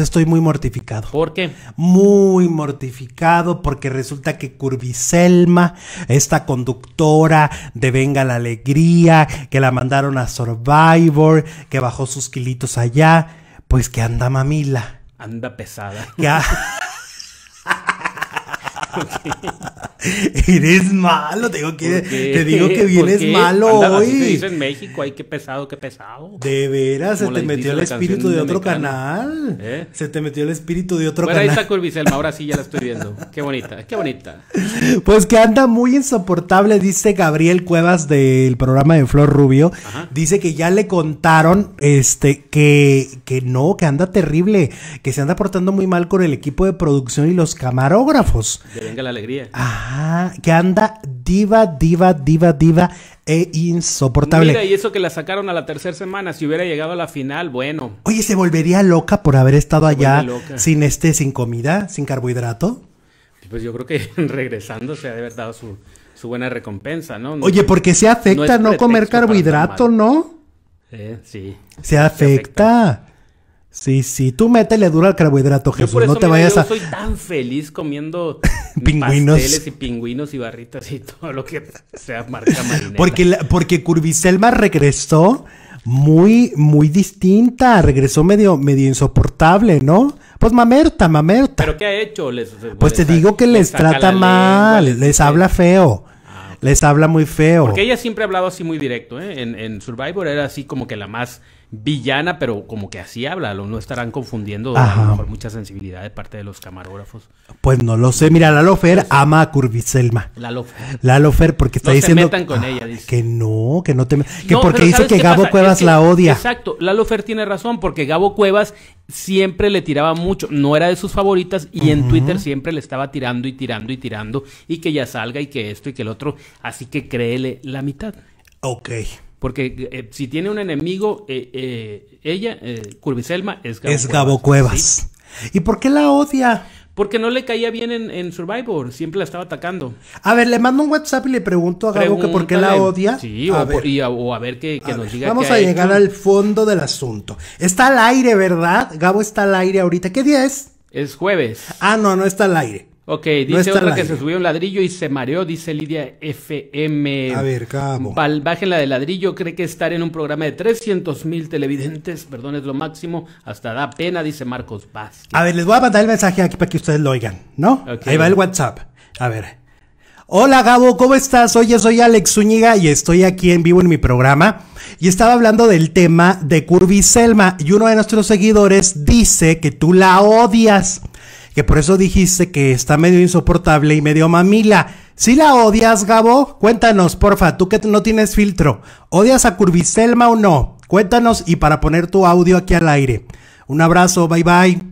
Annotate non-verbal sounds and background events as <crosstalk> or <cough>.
estoy muy mortificado. ¿Por qué? Muy mortificado porque resulta que Curviselma, esta conductora de Venga la Alegría, que la mandaron a Survivor, que bajó sus kilitos allá, pues que anda mamila. Anda pesada. Ya. <laughs> <laughs> Eres malo, te digo que, te digo que vienes malo hoy. Así dice en México, ay, qué pesado, qué pesado. De veras, se te, metió el espíritu de otro canal. ¿Eh? Se te metió el espíritu de otro canal. Ahí está ahora sí ya la estoy viendo. Qué bonita, qué bonita. <laughs> Pues que anda muy insoportable, dice Gabriel Cuevas del programa de Flor Rubio. Dice que ya le contaron este que, que no, que anda terrible, que se anda portando muy mal con el equipo de producción y los camarógrafos la alegría. Ajá, que anda diva, diva, diva, diva e insoportable. Mira, y eso que la sacaron a la tercera semana, si hubiera llegado a la final, bueno. Oye, ¿se volvería loca por haber estado allá sin este, sin comida, sin carbohidrato? Pues yo creo que <laughs> regresando se ha de haber dado su, buena recompensa, ¿no? Oye, porque se afecta no, comer carbohidrato, ¿no? Eh, sí. Se afecta. Se afecta. Sí, sí, tú métele duro al carbohidrato, Jesús. no te vayas vayas yo soy tan feliz comiendo <laughs> pingüinos. pasteles y pingüinos y barritas y todo lo que sea marca marinera. Porque, la, porque Curviselma regresó muy, muy distinta. Regresó medio, medio insoportable, ¿no? Pues mamerta, mamerta. ¿Pero qué ha hecho? Pues, pues te digo que les, trata mal, les habla feo. Ah, les habla muy feo. Porque ella siempre ha hablado así muy directo, ¿eh? en Survivor era así como que la más villana, pero como que así habla, no estarán confundiendo Por mucha sensibilidad de parte de los camarógrafos. Pues no lo sé, mira, Lalofer pues ama a Curviselma. La Lofer, la Fer porque está no diciendo con ah, ella, que no, que no te que porque dice que Gabo Cuevas la odia. Exacto, la Fer tiene razón porque Gabo Cuevas siempre le tiraba mucho, no era de sus favoritas y en Twitter siempre le estaba tirando y tirando y tirando y que ya salga y que esto y que el otro, así que créele la mitad. Ok. Porque eh, si tiene un enemigo, eh, eh, ella, Curviselma, es Gabo es Cuevas. Gabo Cuevas. ¿Y por qué la odia? Porque no le caía bien en, Survivor, siempre la estaba atacando. A ver, le mando un WhatsApp y le pregunto a Gabo que por qué la odia. Sí, o, a, ver que, nos ver, Vamos a llegar al fondo del asunto. Está al aire, ¿verdad? Gabo está al aire ahorita. ¿Qué día es? Es jueves. Ah, no, no está al aire. Ok, dice otra que se subió un ladrillo y se mareó, dice Lidia FM. A ver, cabo. Bájenla la de ladrillo, cree que estar en un programa de 300 mil televidentes, perdón, es lo máximo, hasta da pena, dice Marcos Paz. A ver, les voy a mandar el mensaje aquí para que ustedes lo oigan, ¿no? Ahí va el WhatsApp. A ver. Hola Gabo, ¿cómo estás? Oye, soy Alex Zúñiga y estoy aquí en vivo en mi programa. Y estaba hablando del tema de Curvy Selma y uno de nuestros seguidores dice que tú la odias que por eso dijiste que está medio insoportable y medio mamila. Si la odias, Gabo, cuéntanos, porfa, tú que no tienes filtro, ¿odias a Curviselma o no? Cuéntanos y para poner tu audio aquí al aire. Un abrazo, bye bye.